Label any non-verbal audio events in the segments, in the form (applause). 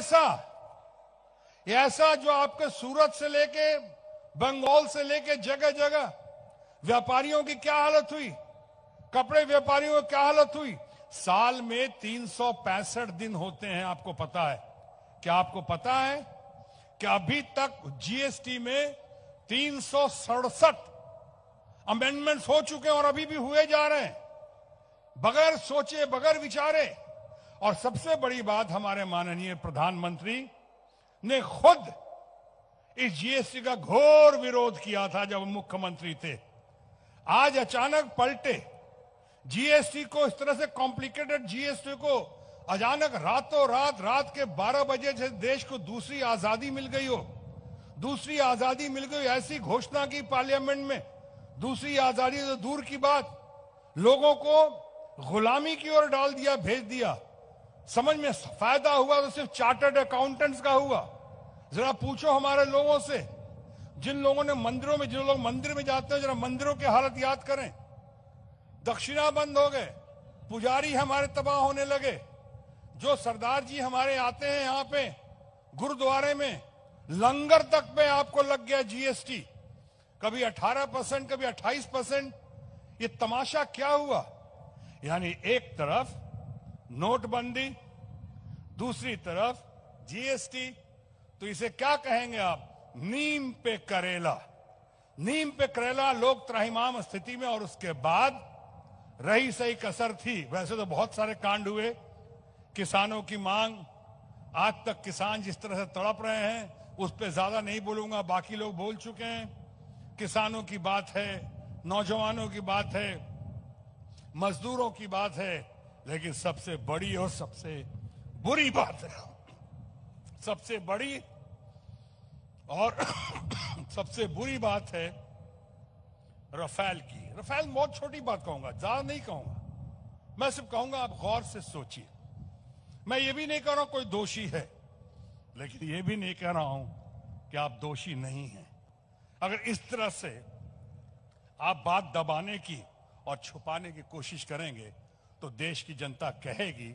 ऐसा ऐसा जो आपके सूरत से लेके बंगाल से लेके जगह जगह व्यापारियों की क्या हालत हुई कपड़े व्यापारियों की क्या हालत हुई साल में तीन दिन होते हैं आपको पता है क्या आपको पता है कि अभी तक जीएसटी में तीन अमेंडमेंट्स हो चुके हैं और अभी भी हुए जा रहे हैं बगैर सोचे बगैर विचारे और सबसे बड़ी बात हमारे माननीय प्रधानमंत्री ने खुद इस जीएसटी का घोर विरोध किया था जब मुख्यमंत्री थे आज अचानक पलटे जीएसटी को इस तरह से कॉम्प्लिकेटेड जीएसटी को अचानक रातों रात रात के 12 बजे से देश को दूसरी आजादी मिल गई हो दूसरी आजादी मिल गई ऐसी घोषणा की पार्लियामेंट में दूसरी आजादी तो दूर की बात लोगों को गुलामी की ओर डाल दिया भेज दिया समझ में फायदा हुआ तो सिर्फ चार्टर्ड अकाउंटेंट्स का हुआ जरा पूछो हमारे लोगों से जिन लोगों ने मंदिरों में जो लोग मंदिर में जाते हैं जरा मंदिरों की हालत याद करें दक्षिणा बंद हो गए पुजारी हमारे तबाह होने लगे जो सरदार जी हमारे आते हैं यहाँ पे गुरुद्वारे में लंगर तक पे आपको लग गया जीएसटी कभी 18 परसेंट कभी 28 परसेंट ये तमाशा क्या हुआ यानी एक तरफ नोटबंदी दूसरी तरफ जीएसटी तो इसे क्या कहेंगे आप नीम पे करेला नीम पे करेला लोक त्राहीमाम स्थिति में और उसके बाद रही सही कसर थी वैसे तो बहुत सारे कांड हुए किसानों की मांग आज तक किसान जिस तरह से तड़प रहे हैं उस पर ज्यादा नहीं बोलूंगा बाकी लोग बोल चुके हैं किसानों की बात है नौजवानों की बात है मजदूरों की बात है लेकिन सबसे बड़ी और सबसे बुरी बात है सबसे बड़ी और (coughs) सबसे बुरी बात है रफेल की रफेल बहुत छोटी बात कहूंगा ज्यादा नहीं कहूंगा मैं सिर्फ कहूंगा आप गौर से सोचिए मैं ये भी नहीं कह रहा हूं कोई दोषी है लेकिन ये भी नहीं कह रहा हूं कि आप दोषी नहीं हैं अगर इस तरह से आप बात दबाने की और छुपाने की कोशिश करेंगे तो देश की जनता कहेगी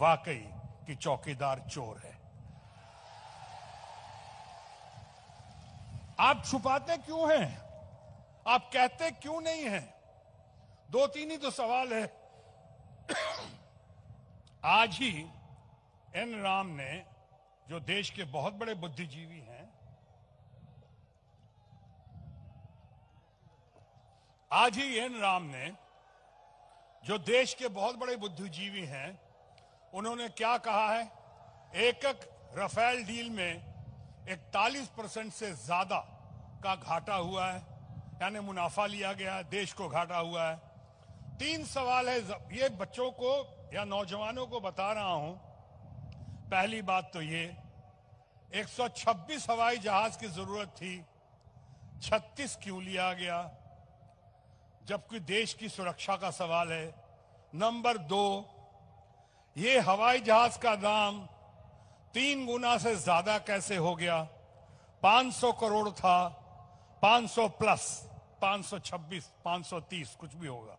वाकई कि चौकीदार चोर है आप छुपाते क्यों हैं आप कहते क्यों नहीं हैं दो तीन ही तो सवाल है आज ही एन राम ने जो देश के बहुत बड़े बुद्धिजीवी हैं आज ही एन राम ने जो देश के बहुत बड़े बुद्धिजीवी हैं उन्होंने क्या कहा है एकक रफेल डील में 41 परसेंट से ज्यादा का घाटा हुआ है यानी मुनाफा लिया गया है देश को घाटा हुआ है तीन सवाल है ये बच्चों को या नौजवानों को बता रहा हूं पहली बात तो ये 126 हवाई जहाज की जरूरत थी 36 क्यों लिया गया जबकि देश की सुरक्षा का सवाल है नंबर दो ये हवाई जहाज का दाम तीन गुना से ज्यादा कैसे हो गया 500 करोड़ था 500 प्लस 526, 530 कुछ भी होगा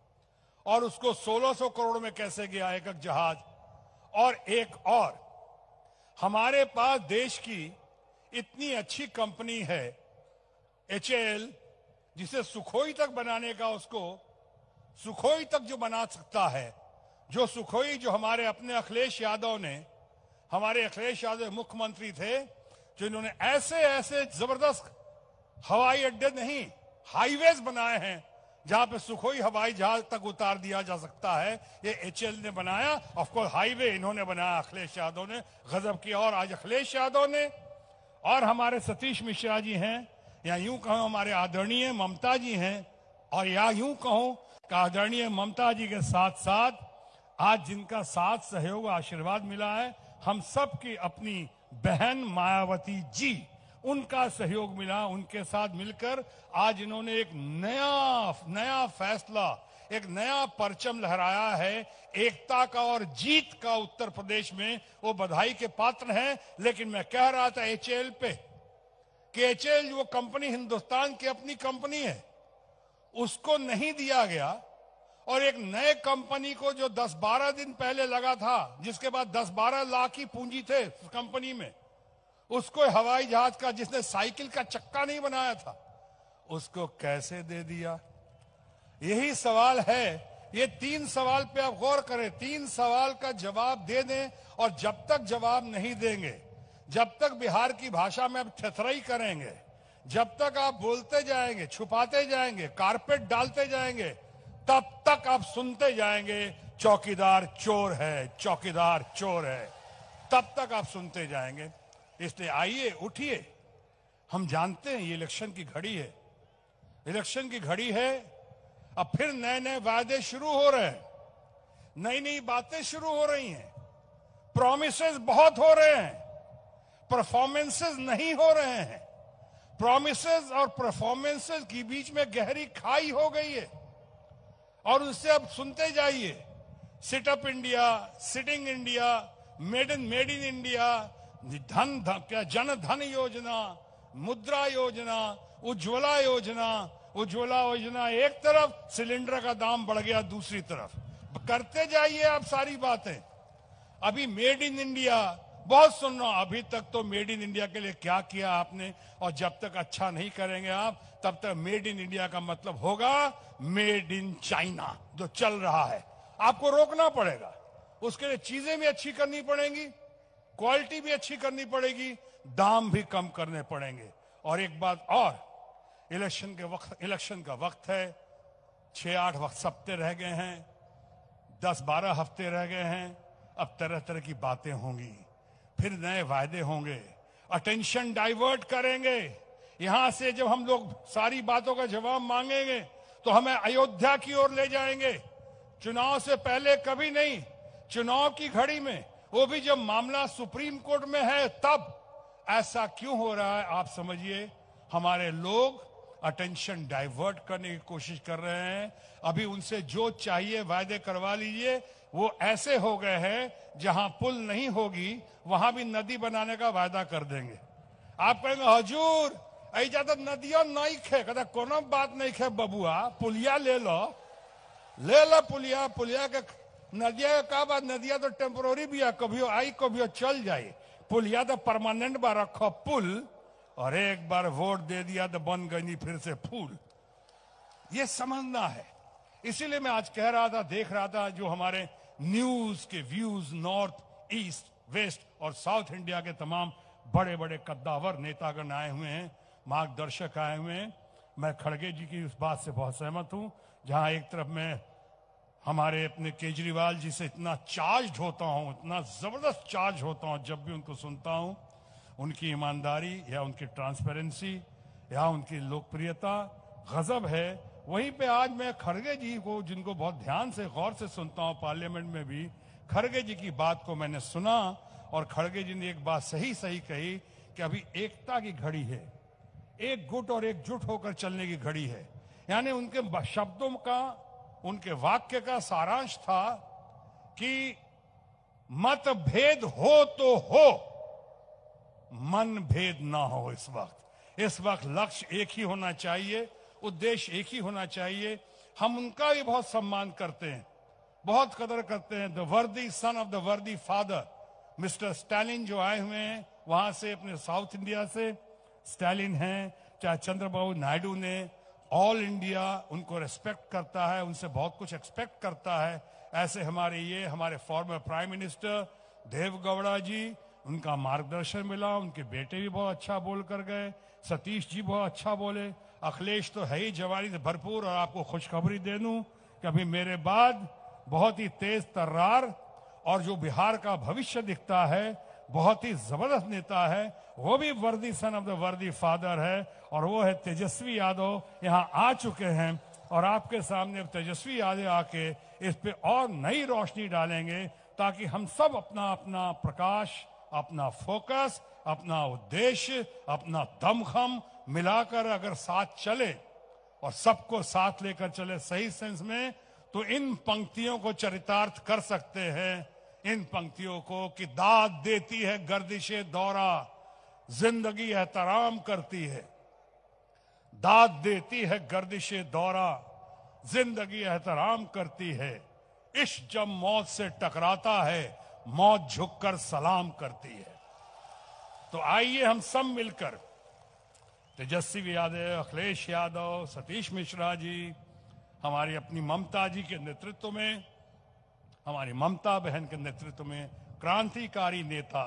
और उसको 1600 करोड़ में कैसे गया एक एक जहाज और एक और हमारे पास देश की इतनी अच्छी कंपनी है एच एल जिसे सुखोई तक बनाने का उसको सुखोई तक जो बना सकता है जो सुखोई जो हमारे अपने अखिलेश यादव ने हमारे अखिलेश यादव मुख्यमंत्री थे जो इन्होंने ऐसे ऐसे जबरदस्त हवाई अड्डे नहीं हाईवेज बनाए हैं जहां पे सुखोई हवाई जहाज तक उतार दिया जा सकता है ये एच ने बनाया ऑफकोर्स हाईवे इन्होंने बनाया अखिलेश यादव ने गजब किया और आज अखिलेश यादव ने और हमारे सतीश मिश्रा जी हैं या यूं कहो हमारे आदरणीय ममता जी हैं और या यूं कहो कि आदरणीय ममता जी के साथ साथ आज जिनका साथ सहयोग आशीर्वाद मिला है हम सब की अपनी बहन मायावती जी उनका सहयोग मिला उनके साथ मिलकर आज इन्होंने एक नया नया फैसला एक नया परचम लहराया है एकता का और जीत का उत्तर प्रदेश में वो बधाई के पात्र हैं लेकिन मैं कह रहा था एच पे केचेल वो कंपनी हिंदुस्तान की अपनी कंपनी है उसको नहीं दिया गया और एक नए कंपनी को जो 10-12 दिन पहले लगा था जिसके बाद 10-12 लाख की पूंजी थे कंपनी में उसको हवाई जहाज का जिसने साइकिल का चक्का नहीं बनाया था उसको कैसे दे दिया यही सवाल है ये तीन सवाल पे आप गौर करें तीन सवाल का जवाब दे दें और जब तक जवाब नहीं देंगे जब तक बिहार की भाषा में आप ठथराई करेंगे जब तक आप बोलते जाएंगे छुपाते जाएंगे कारपेट डालते जाएंगे तब तक आप सुनते जाएंगे चौकीदार चोर है चौकीदार चोर है तब तक आप सुनते जाएंगे इसलिए आइए उठिए हम जानते हैं ये इलेक्शन की घड़ी है इलेक्शन की घड़ी है अब फिर नए नए वायदे शुरू हो रहे हैं नई नई बातें शुरू हो रही हैं प्रोमिस बहुत हो रहे हैं परफॉर्मेंसेस नहीं हो रहे हैं प्रोमिसेस और परफॉर्मेंसेस के बीच में गहरी खाई हो गई है और उससे अब सुनते जाइए setup India sitting India made in made in India धन क्या जन धन योजना मुद्रा योजना उज्ज्वला योजना उज्ज्वला योजना एक तरफ सिलेंडर का दाम बढ़ गया दूसरी तरफ करते जाइए आप सारी बातें अभी मेड इन इंडिया बहुत सुन रहा हूं अभी तक तो मेड इन इंडिया के लिए क्या किया आपने और जब तक अच्छा नहीं करेंगे आप तब तक मेड इन इंडिया का मतलब होगा मेड इन चाइना जो चल रहा है आपको रोकना पड़ेगा उसके लिए चीजें भी अच्छी करनी पड़ेंगी क्वालिटी भी अच्छी करनी पड़ेगी दाम भी कम करने पड़ेंगे और एक बात और इलेक्शन के वक्त इलेक्शन का वक्त है छह आठ वक्त हफ्ते रह गए हैं दस बारह हफ्ते रह गए हैं अब तरह तरह की बातें होंगी फिर नए वायदे होंगे अटेंशन डाइवर्ट करेंगे यहां से जब हम लोग सारी बातों का जवाब मांगेंगे तो हमें अयोध्या की ओर ले जाएंगे चुनाव से पहले कभी नहीं चुनाव की घड़ी में वो भी जब मामला सुप्रीम कोर्ट में है तब ऐसा क्यों हो रहा है आप समझिए हमारे लोग अटेंशन डाइवर्ट करने की कोशिश कर रहे हैं अभी उनसे जो चाहिए वायदे करवा लीजिए वो ऐसे हो गए हैं जहां पुल नहीं होगी वहां भी नदी बनाने का वायदा कर देंगे आप कहेंगे हजूर ऐजा तो नदियों नहीं खे कहते कोनो बात नहीं खे बबुआ पुलिया ले लो ले लो पुलिया पुलिया के नदिया का कहा बात नदिया तो टेम्पोरी भी है कभी आई कभी चल जाए पुलिया तो परमानेंट बार रखो पुल और एक बार वोट दे दिया तो बन गई फिर से फूल ये समझना है इसीलिए मैं आज कह रहा था देख रहा था जो हमारे न्यूज के व्यूज नॉर्थ ईस्ट वेस्ट और साउथ इंडिया के तमाम बड़े बड़े कद्दावर नेतागण आए हुए हैं मार्गदर्शक आए हुए हैं मैं खड़गे जी की उस बात से बहुत सहमत हूं जहां एक तरफ मैं हमारे अपने केजरीवाल जी से इतना चार्ज होता हूं इतना जबरदस्त चार्ज होता हूं जब भी उनको सुनता हूं उनकी ईमानदारी या उनकी ट्रांसपेरेंसी या उनकी लोकप्रियता गजब है वहीं पे आज मैं खड़गे जी को जिनको बहुत ध्यान से गौर से सुनता हूँ पार्लियामेंट में भी खड़गे जी की बात को मैंने सुना और खड़गे जी ने एक बात सही सही कही कि अभी एकता की घड़ी है एक गुट और एकजुट होकर चलने की घड़ी है यानी उनके शब्दों का उनके वाक्य का सारांश था कि मतभेद हो तो हो मन भेद ना हो इस वक्त इस वक्त लक्ष्य एक ही होना चाहिए उद्देश्य एक ही होना चाहिए हम उनका भी बहुत सम्मान करते हैं बहुत कदर करते हैं the worthy son of the worthy father mister Stalin जो आए हुए हैं वहां से अपने साउथ इंडिया से स्टालिन हैं चाहे चंद्रबाबू नायडू ने ऑल इंडिया उनको रेस्पेक्ट करता है उनसे बहुत कुछ एक्सपेक्ट करता है ऐसे हमारे ये हमारे former prime minister Deve Gowda ji उनका मार्गदर्शन मिला उनके बेटे भी बहुत अच्छा बोल कर गए सतीश जी बहुत अच्छा बोले अखिलेश तो है ही जवानी से भरपूर और आपको खुशखबरी दे दूं कि अभी मेरे बाद बहुत ही तेज तर्रार और जो बिहार का भविष्य दिखता है बहुत ही जबरदस्त नेता है वो भी worthy son of the worthy father है और वो है तेजस्वी यादव यहाँ आ चुके हैं और आपके सामने तेजस्वी यादव आके इस पे और नई रोशनी डालेंगे ताकि हम सब अपना अपना प्रकाश अपना फोकस अपना उद्देश्य अपना दमखम मिलाकर अगर साथ चले और सबको साथ लेकर चले सही सेंस में तो इन पंक्तियों को चरितार्थ कर सकते हैं इन पंक्तियों को कि दाद देती है गर्दिश दौरा जिंदगी एहतराम करती है दाद देती है गर्दिशे दौरा जिंदगी एहतराम करती है इश्क जब मौत से टकराता है मौत झुककर सलाम करती है तो आइए हम सब मिलकर तेजस्वी यादव अखिलेश यादव सतीश मिश्रा जी हमारी अपनी ममता जी के नेतृत्व में हमारी ममता बहन के नेतृत्व में क्रांतिकारी नेता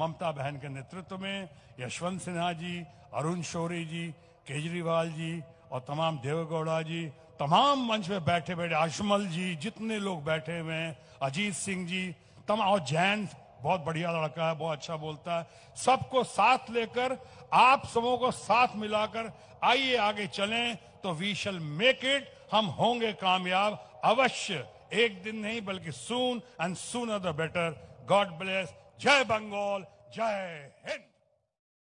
ममता बहन के नेतृत्व में यशवंत सिन्हा जी अरुण शौरी जी केजरीवाल जी और तमाम देवगौड़ा जी तमाम मंच में बैठे बैठे अशमल जी जितने लोग बैठे हुए हैं अजीत सिंह जी तमाम और जैन बहुत बढ़िया लड़का है बहुत अच्छा बोलता है सबको साथ लेकर आप सबों को साथ मिलाकर आइए आगे चलें तो वी शल मेक इट हम होंगे कामयाब अवश्य एक दिन नहीं बल्कि soon and soon the better god bless जय बंगाल जय हिंद